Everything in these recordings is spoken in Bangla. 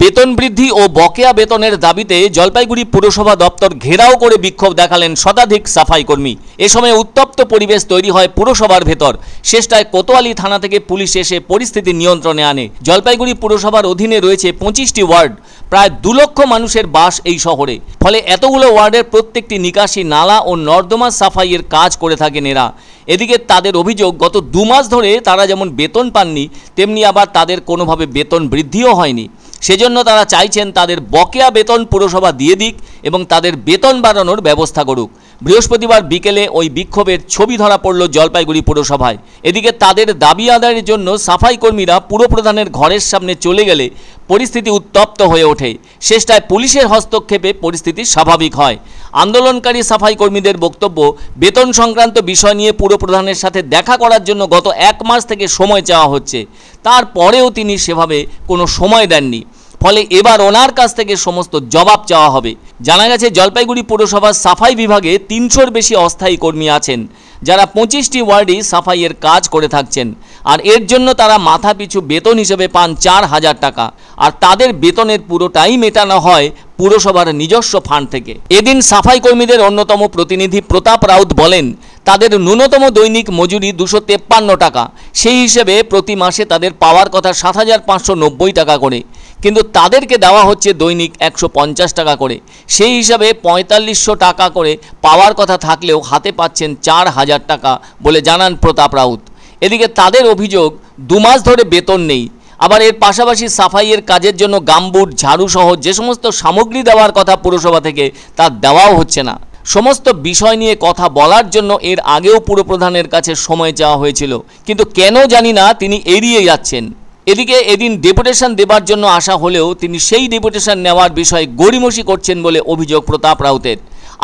বেতন বৃদ্ধি ও বকেয়া বেতনের দাবিতে জলপাইগুড়ি পুরসভা দপ্তর ঘেরাও করে বিক্ষোভ দেখালেন শতাধিক সাফাই কর্মী এ সময় উত্তপ্ত পরিবেশ তৈরি হয় পুরসভার ভেতর শেষটায় কোতোয়ালি থানা থেকে পুলিশ এসে পরিস্থিতি নিয়ন্ত্রণে আনে জলপাইগুড়ি পুরসভার অধীনে রয়েছে পঁচিশটি ওয়ার্ড প্রায় দু লক্ষ মানুষের বাস এই শহরে ফলে এতগুলো ওয়ার্ডের প্রত্যেকটি নিকাশি নালা ও নর্দমা সাফাইয়ের কাজ করে থাকেন এরা এদিকে তাদের অভিযোগ গত দু মাস ধরে তারা যেমন বেতন পাননি তেমনি আবার তাদের কোনোভাবে বেতন বৃদ্ধিও হয়নি সেজন্য তারা চাইছেন তাদের বকেয়া বেতন পুরসভা দিয়ে দিক এবং তাদের বেতন বাড়ানোর ব্যবস্থা করুক বৃহস্পতিবার বিকেলে ওই বিক্ষোভের ছবি ধরা পড়ল জলপাইগুড়ি পুরসভায় এদিকে তাদের দাবি আদায়ের জন্য সাফাই কর্মীরা পুরপ্রধানের ঘরের সামনে চলে গেলে পরিস্থিতি উত্তপ্ত হয়ে ওঠে শেষটায় পুলিশের হস্তক্ষেপে পরিস্থিতি স্বাভাবিক হয় আন্দোলনকারী সাফাই কর্মীদের বক্তব্য বেতন সংক্রান্ত বিষয় নিয়ে পুরপ্রধানের সাথে দেখা করার জন্য গত এক মাস থেকে সময় চাওয়া হচ্ছে তারপরেও তিনি সেভাবে কোনো সময় দেননি ফলে এবার ওনার কাছ থেকে সমস্ত জবাব চাওয়া হবে জানা গেছে জলপাইগুড়ি পৌরসভার সাফাই বিভাগে তিনশোর বেশি অস্থায়ী কর্মী আছেন যারা পঁচিশটি ওয়ার্ডে সাফাইয়ের কাজ করে থাকছেন আর এর জন্য তারা মাথা পিছু বেতন হিসেবে পান চার হাজার টাকা আর তাদের বেতনের পুরোটাই মেটানো হয় পুরসভার নিজস্ব ফান্ড থেকে এদিন সাফাই কর্মীদের অন্যতম প্রতিনিধি প্রতাপ রাউত বলেন তাদের ন্যূনতম দৈনিক মজুরি দুশো তেপ্পান্ন টাকা সেই হিসেবে প্রতি মাসে তাদের পাওয়ার কথা সাত হাজার পাঁচশো নব্বই টাকা করে কিন্তু তাদেরকে দেওয়া হচ্ছে দৈনিক একশো পঞ্চাশ টাকা করে সেই হিসাবে পঁয়তাল্লিশশো টাকা করে পাওয়ার কথা থাকলেও হাতে পাচ্ছেন চার হাজার টাকা বলে জানান প্রতাপ রাউত এদিকে তাদের অভিযোগ দু মাস ধরে বেতন নেই আবার এর পাশাপাশি সাফাইয়ের কাজের জন্য গামবুট ঝাড়ু সহ যে সমস্ত সামগ্রী দেওয়ার কথা পুরসভা থেকে তা দেওয়াও হচ্ছে না সমস্ত বিষয় নিয়ে কথা বলার জন্য এর আগেও পুরপ্রধানের কাছে সময় চাওয়া হয়েছিল কিন্তু কেন জানি না তিনি এড়িয়ে যাচ্ছেন এদিকে এদিন ডেপুটেশন দেবার জন্য আসা হলেও তিনি সেই ডেপুটেশন নেওয়ার বিষয়ে গড়িমসি করছেন বলে অভিযোগ প্রতাপ রাউতের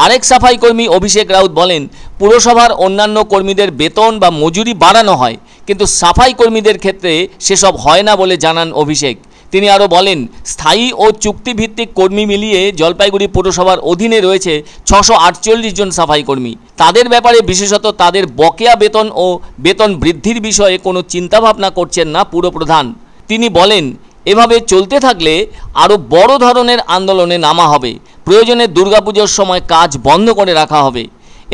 আরেক সাফাই কর্মী অভিষেক রাউত বলেন পুরসভার অন্যান্য কর্মীদের বেতন বা মজুরি বাড়ানো হয় কিন্তু সাফাই কর্মীদের ক্ষেত্রে সেসব হয় না বলে জানান অভিষেক তিনি আরও বলেন স্থায়ী ও চুক্তিভিত্তিক কর্মী মিলিয়ে জলপাইগুড়ি পুরসভার অধীনে রয়েছে ছশো আটচল্লিশ জন সাফাই কর্মী তাদের ব্যাপারে বিশেষত তাদের বকেয়া বেতন ও বেতন বৃদ্ধির বিষয়ে কোনো চিন্তাভাবনা করছেন না পুরপ্রধান তিনি বলেন এভাবে চলতে থাকলে আরও বড় ধরনের আন্দোলনে নামা হবে প্রয়োজনে দুর্গাপুজোর সময় কাজ বন্ধ করে রাখা হবে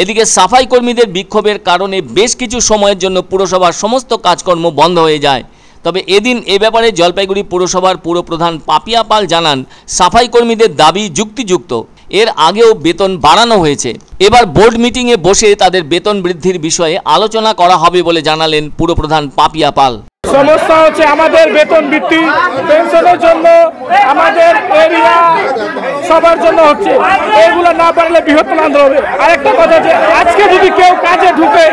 এদিকে সাফাই কর্মীদের বিক্ষোভের কারণে বেশ কিছু সময়ের জন্য পুরসভার সমস্ত কাজকর্ম বন্ধ হয়ে যায় তবে এদিন এ ব্যাপারে জলপাইগুড়ি পুরসভার পুরপ্রধান পাপিয়া পাল জানান সাফাই কর্মীদের দাবি যুক্তিযুক্ত এর আগেও বেতন বাড়ানো হয়েছে এবার বোর্ড মিটিংয়ে বসে তাদের বেতন বৃদ্ধির বিষয়ে আলোচনা করা হবে বলে জানালেন পুরপ্রধান পাপিয়া পাল সমস্যা হচ্ছে আমাদের বেতন বৃত্তি পেনশনের জন্য আমাদের এরিয়া সবার জন্য হচ্ছে এগুলো না পারলে বৃহত্তর আন্দোলন হবে আরেকটা কথা হচ্ছে আজকে যদি কেউ কাজে ঢুকে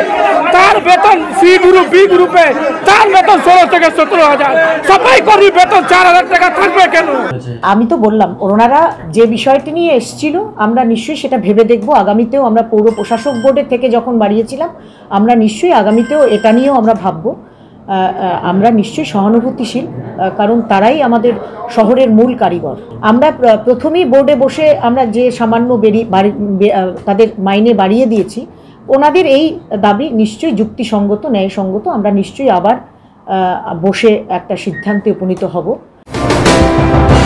তার বেতন সি গ্রুপ বি গ্রুপে তার বেতন ষোলো থেকে সতেরো হাজার সবাই করবি বেতন চার হাজার টাকা থাকবে কেন আমি তো বললাম ওনারা যে বিষয়টি নিয়ে এসেছিল আমরা নিশ্চয়ই সেটা ভেবে দেখব আগামীতেও আমরা পৌর প্রশাসক বোর্ডের থেকে যখন বাড়িয়েছিলাম আমরা নিশ্চয়ই আগামীতেও এটা নিয়েও আমরা ভাববো আমরা নিশ্চয়ই সহানুভূতিশীল কারণ তারাই আমাদের শহরের মূল কারিগর আমরা প্রথমেই বোর্ডে বসে আমরা যে সামান্য বেরি বাড়ি তাদের মাইনে বাড়িয়ে দিয়েছি ওনাদের এই দাবি নিশ্চয়ই যুক্তিসঙ্গত ন্যায়সঙ্গত আমরা নিশ্চয়ই আবার বসে একটা সিদ্ধান্তে উপনীত হব